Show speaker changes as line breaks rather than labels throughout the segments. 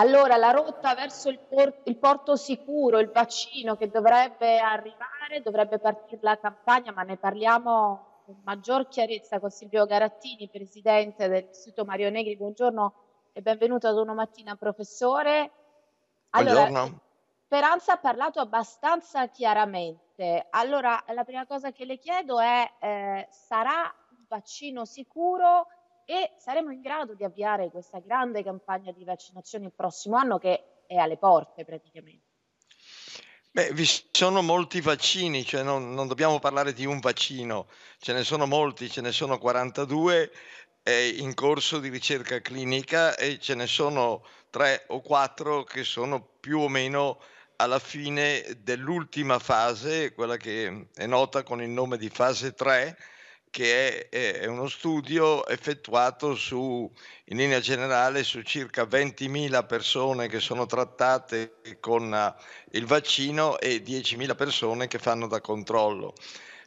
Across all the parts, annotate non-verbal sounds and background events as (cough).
Allora la rotta verso il, por- il porto sicuro, il vaccino che dovrebbe arrivare, dovrebbe partire la campagna, ma ne parliamo con maggior chiarezza con Silvio Garattini, presidente dell'Istituto Mario Negri. Buongiorno e benvenuto ad una mattina, professore.
Allora, Buongiorno.
Speranza ha parlato abbastanza chiaramente. Allora, la prima cosa che le chiedo è: eh, sarà un vaccino sicuro? e saremo in grado di avviare questa grande campagna di vaccinazione il prossimo anno che è alle porte praticamente.
Beh, vi sono molti vaccini, cioè non, non dobbiamo parlare di un vaccino, ce ne sono molti, ce ne sono 42 eh, in corso di ricerca clinica e ce ne sono 3 o 4 che sono più o meno alla fine dell'ultima fase, quella che è nota con il nome di fase 3, che è, è, uno studio effettuato su, in linea generale su circa 20.000 persone che sono trattate con eh, il vaccino e 10.000 persone che fanno da controllo.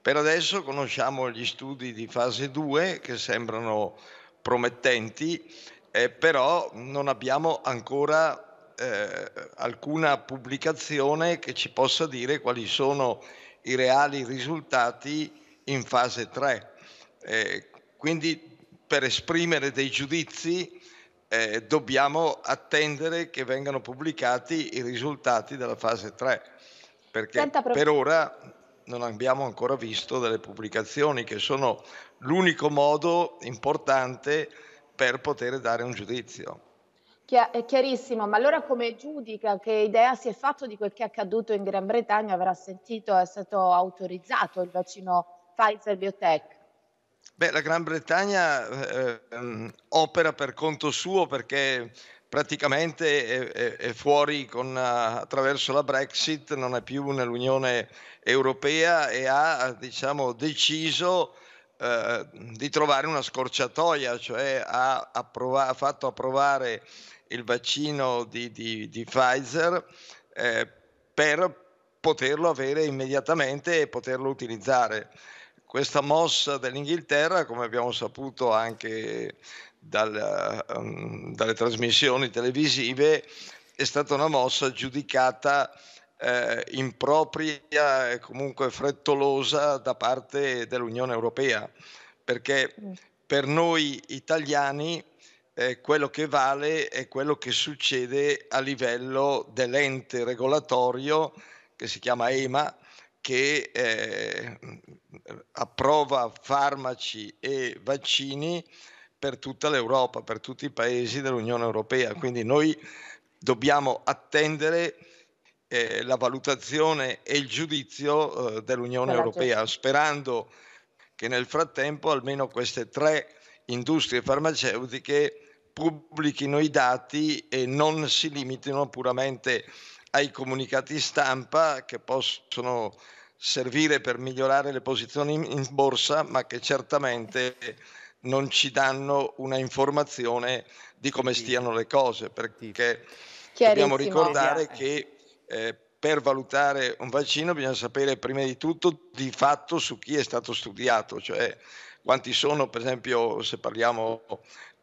Per adesso conosciamo gli studi di fase 2 che sembrano promettenti, eh, però non abbiamo ancora eh, alcuna pubblicazione che ci possa dire quali sono i reali risultati in fase 3. Eh, quindi per esprimere dei giudizi eh, dobbiamo attendere che vengano pubblicati i risultati della fase 3, perché Senta, per ora non abbiamo ancora visto delle pubblicazioni che sono l'unico modo importante per poter dare un giudizio.
È chiarissimo, ma allora come giudica che idea si è fatto di quel che è accaduto in Gran Bretagna? Avrà sentito, è stato autorizzato il vaccino Pfizer Biotech?
Beh, la Gran Bretagna eh, ehm, opera per conto suo perché praticamente è, è fuori con, attraverso la Brexit, non è più nell'Unione Europea e ha diciamo, deciso eh, di trovare una scorciatoia, cioè ha, approva- ha fatto approvare il vaccino di, di, di Pfizer eh, per poterlo avere immediatamente e poterlo utilizzare. Questa mossa dell'Inghilterra, come abbiamo saputo anche dal, um, dalle trasmissioni televisive, è stata una mossa giudicata eh, impropria e comunque frettolosa da parte dell'Unione Europea, perché per noi italiani eh, quello che vale è quello che succede a livello dell'ente regolatorio che si chiama EMA, che eh, approva farmaci e vaccini per tutta l'Europa, per tutti i paesi dell'Unione Europea. Quindi noi dobbiamo attendere eh, la valutazione e il giudizio eh, dell'Unione Però Europea, sperando che nel frattempo almeno queste tre industrie farmaceutiche pubblichino i dati e non si limitino puramente a ai comunicati stampa che possono servire per migliorare le posizioni in borsa, ma che certamente non ci danno una informazione di come stiano le cose, perché dobbiamo ricordare che eh, per valutare un vaccino bisogna sapere prima di tutto di fatto su chi è stato studiato, cioè quanti sono, per esempio, se parliamo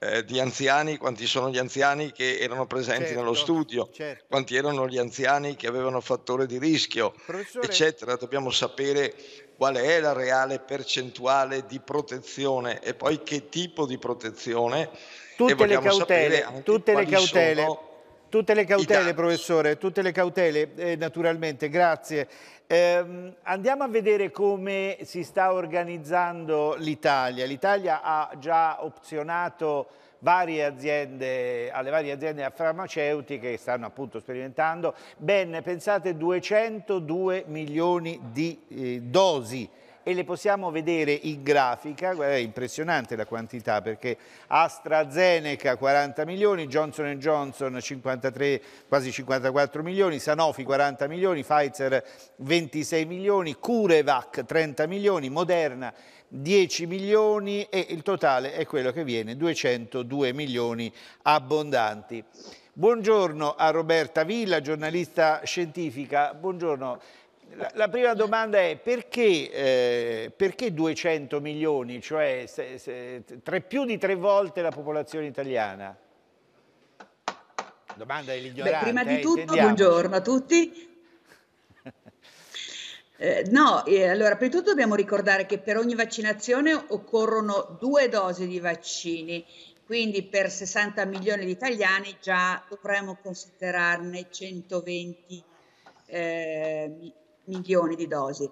eh, di anziani, quanti sono gli anziani che erano presenti certo, nello studio, certo. quanti erano gli anziani che avevano fattore di rischio, Professore... eccetera. Dobbiamo sapere qual è la reale percentuale di protezione e poi che tipo di protezione. Tutte le cautele, tutte le cautele. Sono
Tutte le cautele, professore, tutte le cautele, eh, naturalmente, grazie. Eh, andiamo a vedere come si sta organizzando l'Italia. L'Italia ha già opzionato varie aziende, alle varie aziende farmaceutiche che stanno appunto sperimentando ben, pensate, 202 milioni di eh, dosi e le possiamo vedere in grafica, è impressionante la quantità perché AstraZeneca 40 milioni, Johnson Johnson 53, quasi 54 milioni, Sanofi 40 milioni, Pfizer 26 milioni, Curevac 30 milioni, Moderna 10 milioni e il totale è quello che viene 202 milioni abbondanti. Buongiorno a Roberta Villa, giornalista scientifica. Buongiorno la, la, prima domanda è perché, eh, perché 200 milioni, cioè se, se, tre, più di tre volte la popolazione italiana? Domanda dell'ignorante. Beh, prima di eh, tutto, buongiorno a tutti. (laughs)
Eh, no, eh, allora, prima di tutto dobbiamo ricordare che per ogni vaccinazione occorrono due dosi di vaccini, quindi per 60 milioni di italiani già dovremmo considerarne 120 eh, milioni di dosi.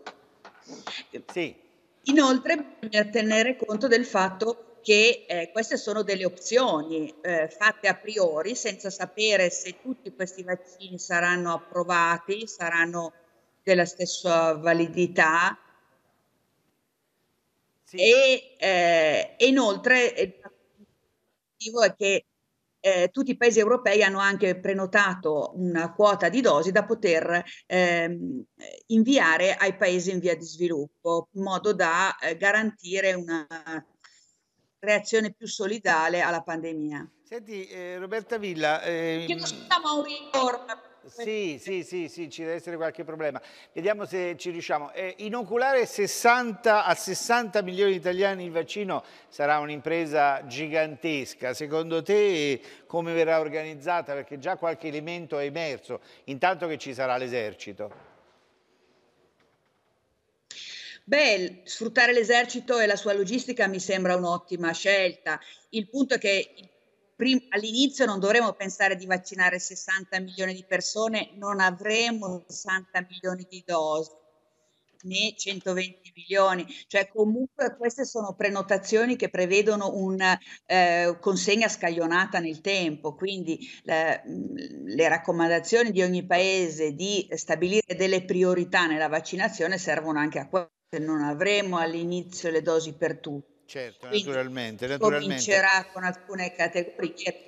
Sì. Inoltre bisogna tenere conto del fatto che eh, queste sono delle opzioni eh, fatte a priori senza sapere se tutti questi vaccini saranno approvati, saranno della stessa validità. Sì. E, eh, inoltre il motivo è che eh, tutti i paesi europei hanno anche prenotato una quota di dosi da poter ehm, inviare ai paesi in via di sviluppo, in modo da eh, garantire una reazione più solidale alla pandemia.
Senti, eh, Roberta Villa... Ehm... Chiedo scusa Mauri, sì, sì, sì, sì, ci deve essere qualche problema. Vediamo se ci riusciamo. Eh, inoculare 60 a 60 milioni di italiani il vaccino sarà un'impresa gigantesca. Secondo te come verrà organizzata? Perché già qualche elemento è emerso, intanto che ci sarà l'esercito.
Beh, sfruttare l'esercito e la sua logistica mi sembra un'ottima scelta. Il punto è che prim- all'inizio non dovremmo pensare di vaccinare 60 milioni di persone, non avremo 60 milioni di dosi né 120 milioni, cioè comunque queste sono prenotazioni che prevedono una eh, consegna scaglionata nel tempo, quindi la, le raccomandazioni di ogni paese di stabilire delle priorità nella vaccinazione servono anche a questo, non avremo all'inizio le dosi per tutti
Certo, Quindi naturalmente, naturalmente. Comincerà
con alcune categorie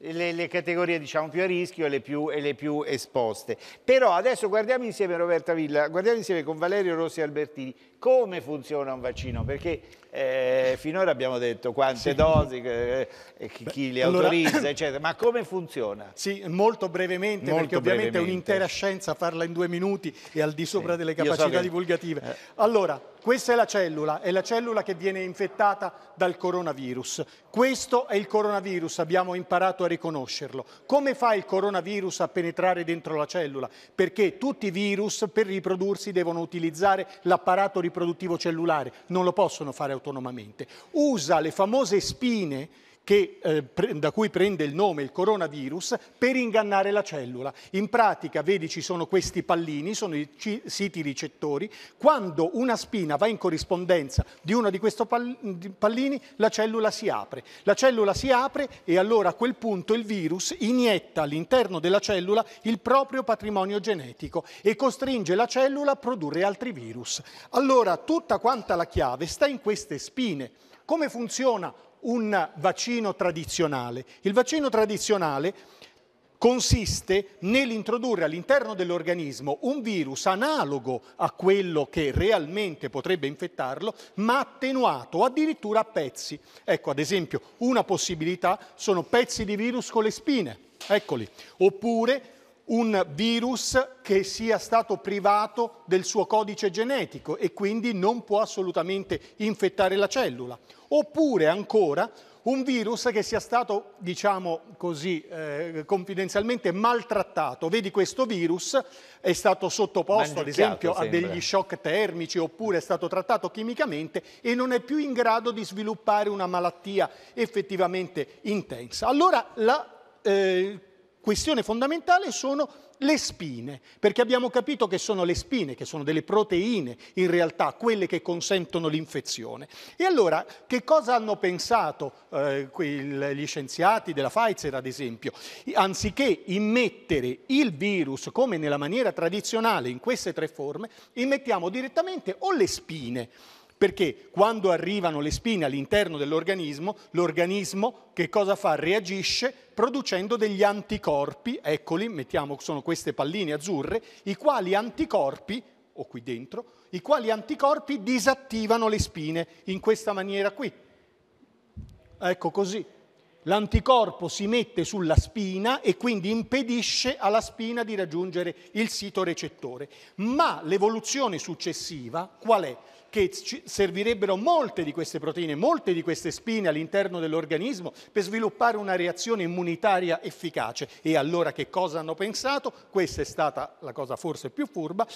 le, le, categorie diciamo, più a rischio e le più, e le più, esposte. Però adesso guardiamo insieme Roberta Villa, guardiamo insieme con Valerio Rossi Albertini come funziona un vaccino, perché eh, finora abbiamo detto quante sì. dosi, eh, eh chi, Beh, le autorizza, allora... (laughs) eccetera, ma come funziona?
Sì, molto brevemente, molto perché ovviamente brevemente. è un'intera scienza farla in due minuti e al di sopra sì. delle capacità so che... divulgative. Eh. Allora, questa è la cellula, è la cellula che viene infettata dal coronavirus. Questo è il coronavirus, abbiamo imparato a riconoscerlo. Come fa il coronavirus a penetrare dentro la cellula? Perché tutti i virus per riprodursi devono utilizzare l'apparato riproduttivo cellulare, non lo possono fare autonomamente. Usa le famose spine che, eh, pre- da cui prende il nome il coronavirus per ingannare la cellula. In pratica, vedi, ci sono questi pallini, sono i c- siti ricettori. Quando una spina va in corrispondenza di uno di questi pal- pallini, la cellula si apre. La cellula si apre e allora a quel punto il virus inietta all'interno della cellula il proprio patrimonio genetico e costringe la cellula a produrre altri virus. Allora, tutta quanta la chiave sta in queste spine. Come funziona un vaccino tradizionale. Il vaccino tradizionale consiste nell'introdurre all'interno dell'organismo un virus analogo a quello che realmente potrebbe infettarlo, ma attenuato addirittura a pezzi. Ecco, ad esempio, una possibilità sono pezzi di virus con le spine, eccoli, oppure un virus che sia stato privato del suo codice genetico e quindi non può assolutamente infettare la cellula. Oppure ancora un virus che sia stato, diciamo così, eh, confidenzialmente maltrattato. Vedi, questo virus è stato sottoposto, ad esempio, sembra. a degli shock termici oppure è stato trattato chimicamente e non è più in grado di sviluppare una malattia effettivamente intensa. Allora la eh, questione fondamentale sono le spine, perché abbiamo capito che sono le spine, che sono delle proteine in realtà, quelle che consentono l'infezione. E allora che cosa hanno pensato eh, gli scienziati della Pfizer, ad esempio? Anziché immettere il virus come nella maniera tradizionale in queste tre forme, immettiamo direttamente o le spine, perché quando arrivano le spine all'interno dell'organismo, l'organismo che cosa fa? Reagisce producendo degli anticorpi, eccoli, mettiamo, sono queste palline azzurre, i quali anticorpi, o qui dentro, i quali anticorpi disattivano le spine in questa maniera qui. Ecco così l'anticorpo si mette sulla spina e quindi impedisce alla spina di raggiungere il sito recettore. Ma l'evoluzione successiva qual è? Che servirebbero molte di queste proteine, molte di queste spine all'interno dell'organismo per sviluppare una reazione immunitaria efficace. E allora che cosa hanno pensato? Questa è stata la cosa forse più furba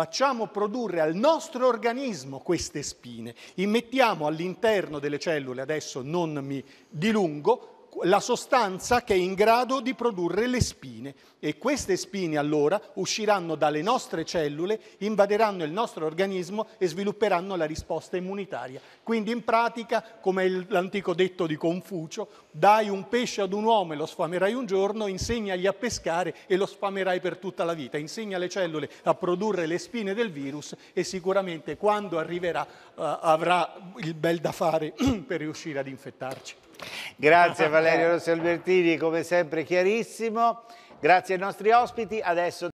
facciamo produrre al nostro organismo queste spine, immettiamo all'interno delle cellule, adesso non mi dilungo, la sostanza che è in grado di produrre le spine e queste spine allora usciranno dalle nostre cellule, invaderanno il nostro organismo e svilupperanno la risposta immunitaria. Quindi in pratica, come l'antico detto di Confucio, dai un pesce ad un uomo e lo sfamerai un giorno, insegnagli a pescare e lo sfamerai per tutta la vita, insegna alle cellule a produrre le spine del virus e sicuramente quando arriverà uh, avrà il bel da fare (clears throat) per riuscire ad infettarci.
Grazie (laughs) Valerio Rossi Albertini, come sempre chiarissimo. Grazie ai nostri ospiti. Adesso